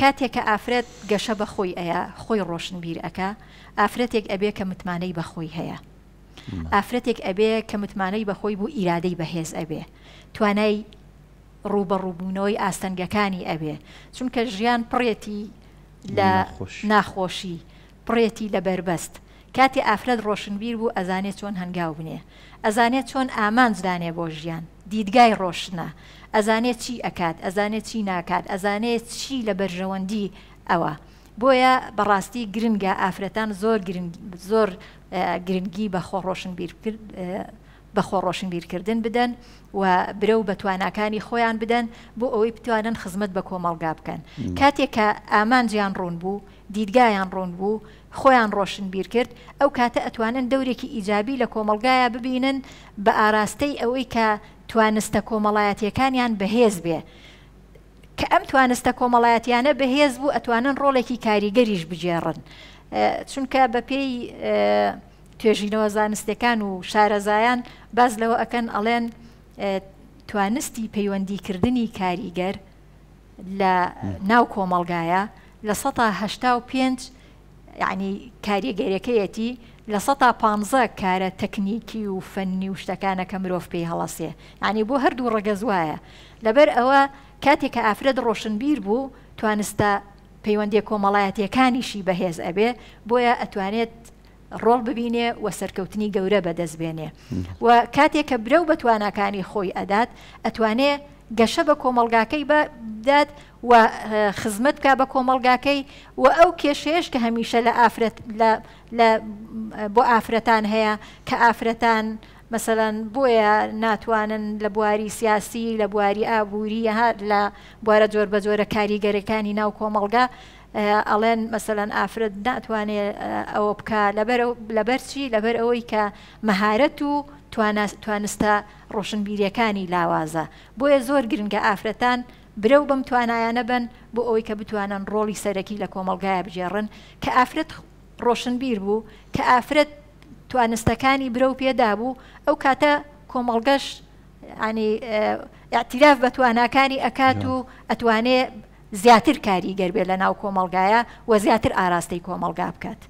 کاتێککە ئافرەت گەشە بەخۆی ئەیە خۆی ڕۆشن بیر ئەەکە ئافرەتێک ئەبێ کە متمانەی بەخۆی هەیە ئافرەتێک ئەبێ کە متمانەی بەخۆی بوو ئیرادەی بەهێز ئەبێ توانای ڕوبەڕووبوونەوەی ئاستەنگەکانی ئەبێ چونکە ژیان پڕێتی لە ناخۆشی پڕێتی لە بربەست کاتی ئافرەت ڕۆشنبیر بوو ئەزانێت چۆن هەنگاو بنێ ئەزانێت چۆن ئامانجدانێ بۆ ژیان دیدگای ڕۆشنە ئەزانێت چی ئەکات ئەزانێت چی ناکات ئەزانێت چی لە بەرژەوەندی ئەوە بۆیە بەڕاستی گرنگە ئافرەتان زۆر زۆر گرنگی بە خۆڕۆشن بە خۆڕۆشن بیرکردن بدەن و برە و بە توانەکانی خۆیان بدەن بۆ ئەوەی بتوانن خزمەت بە کۆمەڵگا بکەن کاتێک کە ئامانجیان ڕوون بوو دیدگایان ڕوون بوو خۆیان ڕۆشن بیر کرد ئەو کاتە ئەتوانن دەورێکی ئیجابی لە کۆمەلگایە ببینن بە ئاراستەی ئەوەی کە توانستە کۆمەڵایەتیەکانیان بەهێز بێ کە ئەم توانستە کۆمەڵایەتیانە بەهێز بوو ئەتوانن ڕۆڵێکی کاریگەریش بجێڕن چونکە بە پێی توێژینەوە زانستەکان و شارەزایان باز لەوە ئەەکەن ئەڵێن توانستی پەیوەندیکردنی کاریگەر لە ناو کۆمەلگایە لە ١ 5 یعنی کاریگەریەکەیەتی لە سە تا پانزە کارە تەکنیکی و فەنی و شتەکانە کە مرۆڤ پێی هەڵەسێ ینی بۆ هەردوو ڕگەزوایە لەبەر ئەوە کاتێک کە ئافرەت ڕۆشنبیر بوو توانستە پەیوەندی کۆمەڵایەتیەکانیشی بەهێز ئەبێ بۆیە ئەتوانێت ڕۆڵ ببینێ و سەرکەوتنی گەورە بەدەستبێنێ و کاتێک کە برە و بەتوانەکانی خۆی ئەدات ئەتوانێ گەشە بە کۆمەلگاکەی بدات و خزمەت کا بە کۆمەلگاکەی و ئەو کێشەیەش کە هەمیشە لە ئافرەت بۆ ئافرەتان هەیە کە ئافرەتان مثلەن بۆیە ناتوانن لە بواری سیاسی لە بواری ئابووری هاات لە بوارە جۆر بە جۆرە کاریگەرەکانی ناو کۆمەلگا ئەڵێن مەسەەن ئافرەت ناتوانێت ئەوە بکە لەبەر چی لەبەر ئەوەی کە مەهارەت و توانستە ڕۆشنبیریەکانی لاوازە بۆیە زۆر گرنگە ئافرەتان برە و بەم توانایانە بن بۆ ئەوەی کە بتوانن ڕۆلی سەرەکی لە کۆمەلگایە بجێڕن کە ئافرەت ڕۆشنبیر بوو کە ئافرەت توانستەکانی برە و پێدا بوو ئەو کاتە کۆمەلگەش ینی اعتراف بە تواناکانی ئەکات و ئەتوانێت زیاتر کاریگەر بێت لە ناو کۆمەلگایە و زیاتر ئاراستەی کۆمەلگا بکات.